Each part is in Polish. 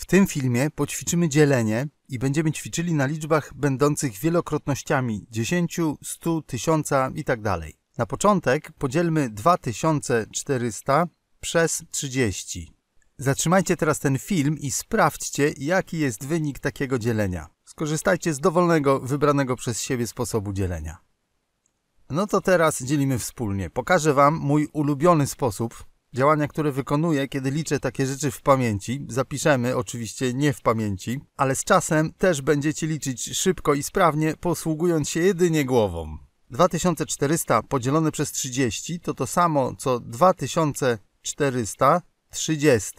W tym filmie poćwiczymy dzielenie i będziemy ćwiczyli na liczbach będących wielokrotnościami 10, 100, 1000 itd. Na początek podzielmy 2400 przez 30. Zatrzymajcie teraz ten film i sprawdźcie, jaki jest wynik takiego dzielenia. Skorzystajcie z dowolnego, wybranego przez siebie sposobu dzielenia. No to teraz dzielimy wspólnie. Pokażę Wam mój ulubiony sposób, Działania, które wykonuję, kiedy liczę takie rzeczy w pamięci, zapiszemy oczywiście nie w pamięci, ale z czasem też będziecie liczyć szybko i sprawnie, posługując się jedynie głową. 2400 podzielone przez 30 to to samo co 2400 30.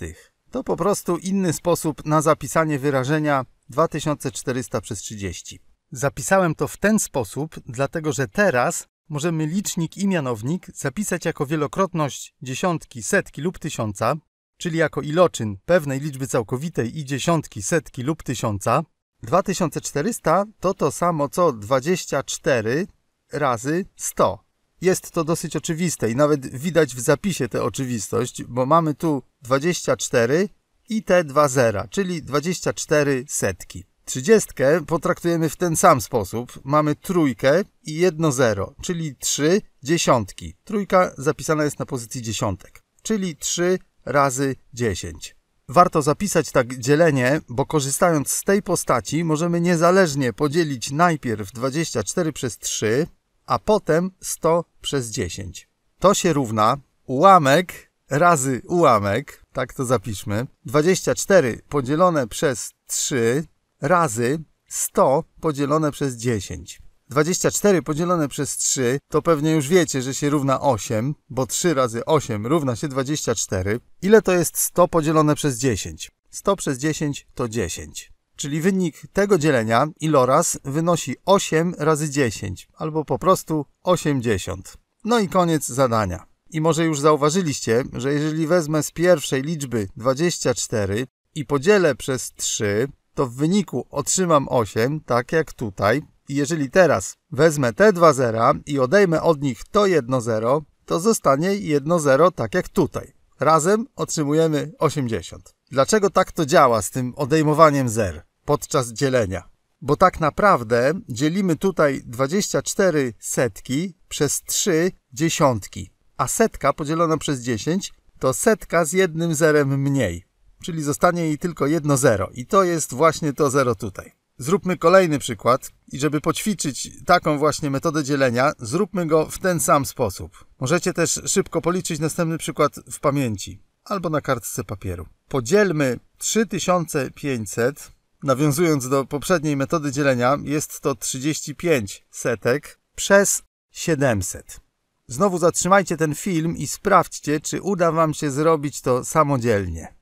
To po prostu inny sposób na zapisanie wyrażenia 2400 przez 30. Zapisałem to w ten sposób, dlatego że teraz możemy licznik i mianownik zapisać jako wielokrotność dziesiątki, setki lub tysiąca, czyli jako iloczyn pewnej liczby całkowitej i dziesiątki, setki lub tysiąca. 2400 to to samo co 24 razy 100. Jest to dosyć oczywiste i nawet widać w zapisie tę oczywistość, bo mamy tu 24 i te dwa zera, czyli 24 setki. Trzydziestkę potraktujemy w ten sam sposób. Mamy trójkę i jedno zero, czyli trzy dziesiątki. Trójka zapisana jest na pozycji dziesiątek, czyli 3 razy 10. Warto zapisać tak dzielenie, bo korzystając z tej postaci możemy niezależnie podzielić najpierw 24 przez 3, a potem 100 przez 10. To się równa ułamek razy ułamek, tak to zapiszmy. 24 podzielone przez 3 razy 100 podzielone przez 10. 24 podzielone przez 3 to pewnie już wiecie, że się równa 8, bo 3 razy 8 równa się 24. Ile to jest 100 podzielone przez 10? 100 przez 10 to 10. Czyli wynik tego dzielenia iloraz wynosi 8 razy 10, albo po prostu 80. No i koniec zadania. I może już zauważyliście, że jeżeli wezmę z pierwszej liczby 24 i podzielę przez 3, to w wyniku otrzymam 8, tak jak tutaj. I jeżeli teraz wezmę te dwa zera i odejmę od nich to jedno zero, to zostanie jedno zero, tak jak tutaj. Razem otrzymujemy 80. Dlaczego tak to działa z tym odejmowaniem zer podczas dzielenia? Bo tak naprawdę dzielimy tutaj 24 setki przez 3 dziesiątki, a setka podzielona przez 10 to setka z jednym zerem mniej czyli zostanie jej tylko jedno zero i to jest właśnie to zero tutaj. Zróbmy kolejny przykład i żeby poćwiczyć taką właśnie metodę dzielenia, zróbmy go w ten sam sposób. Możecie też szybko policzyć następny przykład w pamięci albo na kartce papieru. Podzielmy 3500, nawiązując do poprzedniej metody dzielenia, jest to 35 setek przez 700. Znowu zatrzymajcie ten film i sprawdźcie, czy uda Wam się zrobić to samodzielnie.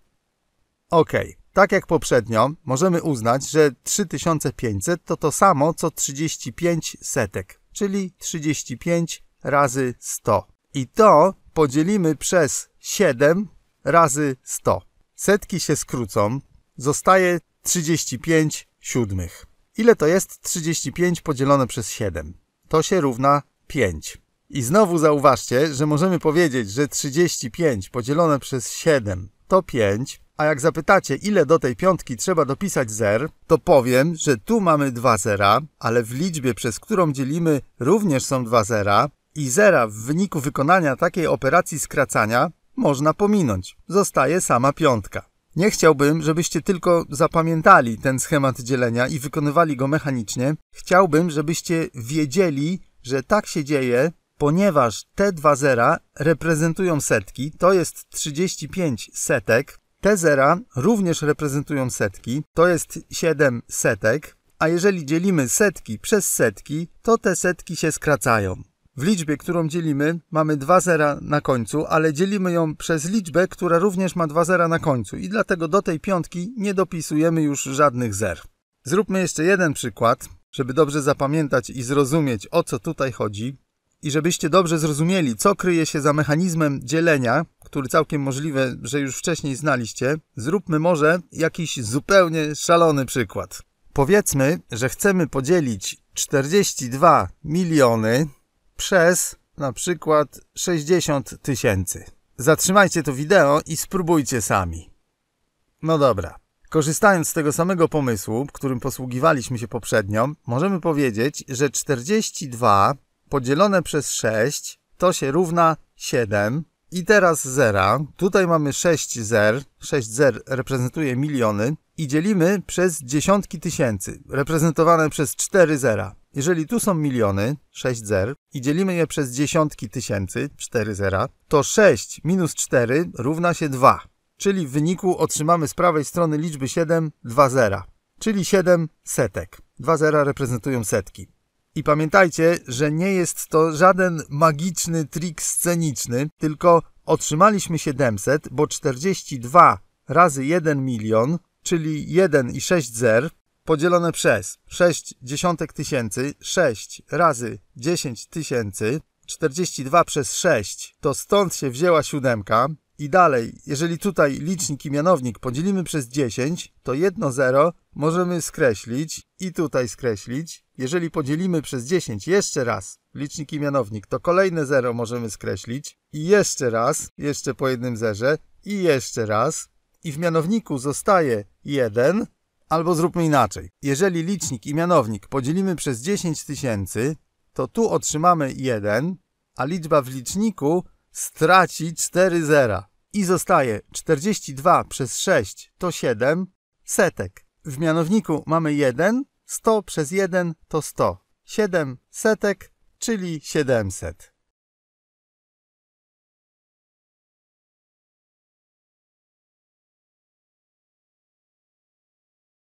Ok, tak jak poprzednio, możemy uznać, że 3500 to to samo co 35 setek, czyli 35 razy 100. I to podzielimy przez 7 razy 100. Setki się skrócą, zostaje 35 siódmych. Ile to jest 35 podzielone przez 7? To się równa 5. I znowu zauważcie, że możemy powiedzieć, że 35 podzielone przez 7 to 5, a jak zapytacie, ile do tej piątki trzeba dopisać zer, to powiem, że tu mamy dwa zera, ale w liczbie, przez którą dzielimy, również są dwa zera i zera w wyniku wykonania takiej operacji skracania można pominąć. Zostaje sama piątka. Nie chciałbym, żebyście tylko zapamiętali ten schemat dzielenia i wykonywali go mechanicznie. Chciałbym, żebyście wiedzieli, że tak się dzieje, ponieważ te dwa zera reprezentują setki, to jest 35 setek, te zera również reprezentują setki, to jest 7 setek, a jeżeli dzielimy setki przez setki, to te setki się skracają. W liczbie, którą dzielimy, mamy dwa zera na końcu, ale dzielimy ją przez liczbę, która również ma dwa zera na końcu i dlatego do tej piątki nie dopisujemy już żadnych zer. Zróbmy jeszcze jeden przykład, żeby dobrze zapamiętać i zrozumieć, o co tutaj chodzi i żebyście dobrze zrozumieli, co kryje się za mechanizmem dzielenia, który całkiem możliwe, że już wcześniej znaliście, zróbmy może jakiś zupełnie szalony przykład. Powiedzmy, że chcemy podzielić 42 miliony przez na przykład 60 tysięcy. Zatrzymajcie to wideo i spróbujcie sami. No dobra. Korzystając z tego samego pomysłu, którym posługiwaliśmy się poprzednio, możemy powiedzieć, że 42 podzielone przez 6 to się równa 7, i teraz zera. Tutaj mamy 6 zer. 6 zer reprezentuje miliony. I dzielimy przez dziesiątki tysięcy, reprezentowane przez 4 zera. Jeżeli tu są miliony, 6 zer, i dzielimy je przez dziesiątki tysięcy, 4 zera, to 6 minus 4 równa się 2. Czyli w wyniku otrzymamy z prawej strony liczby 7, 2 zera. Czyli 7 setek. 2 zera reprezentują setki. I pamiętajcie, że nie jest to żaden magiczny trik sceniczny, tylko otrzymaliśmy 700, bo 42 razy 1 milion, czyli 1,6 zer, podzielone przez 6 dziesiątek tysięcy, 6 razy 10 tysięcy, 42 przez 6, to stąd się wzięła siódemka, i dalej, jeżeli tutaj licznik i mianownik podzielimy przez 10, to jedno 0 możemy skreślić i tutaj skreślić. Jeżeli podzielimy przez 10 jeszcze raz licznik i mianownik, to kolejne 0 możemy skreślić i jeszcze raz, jeszcze po jednym zerze i jeszcze raz. I w mianowniku zostaje 1, albo zróbmy inaczej. Jeżeli licznik i mianownik podzielimy przez 10 tysięcy, to tu otrzymamy 1, a liczba w liczniku straci 4 zera i zostaje 42 przez 6 to 7 setek. W mianowniku mamy 1, 100 przez 1 to 100. 7 setek, czyli 700.